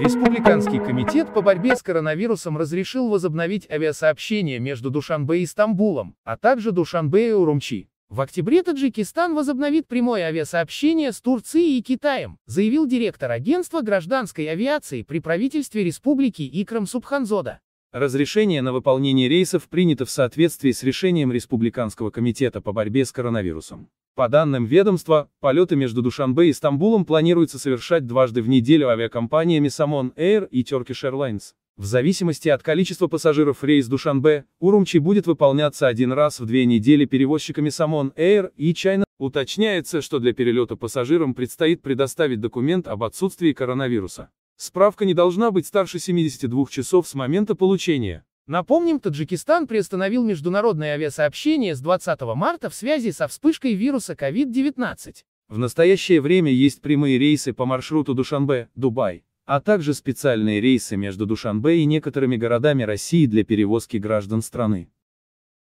Республиканский комитет по борьбе с коронавирусом разрешил возобновить авиасообщение между Душанбе и Стамбулом, а также Душанбе и Урумчи. В октябре Таджикистан возобновит прямое авиасообщение с Турцией и Китаем, заявил директор агентства гражданской авиации при правительстве республики Икрам Субханзода. Разрешение на выполнение рейсов принято в соответствии с решением Республиканского комитета по борьбе с коронавирусом. По данным ведомства, полеты между Душанбе и Стамбулом планируется совершать дважды в неделю авиакомпаниями Самон Air и Turkish Airlines. В зависимости от количества пассажиров рейс Душанбе, Урумчи будет выполняться один раз в две недели перевозчиками Самон Air и China. Уточняется, что для перелета пассажирам предстоит предоставить документ об отсутствии коронавируса. Справка не должна быть старше 72 часов с момента получения. Напомним, Таджикистан приостановил международное авиасообщение с 20 марта в связи со вспышкой вируса COVID-19. В настоящее время есть прямые рейсы по маршруту Душанбе, Дубай, а также специальные рейсы между Душанбе и некоторыми городами России для перевозки граждан страны.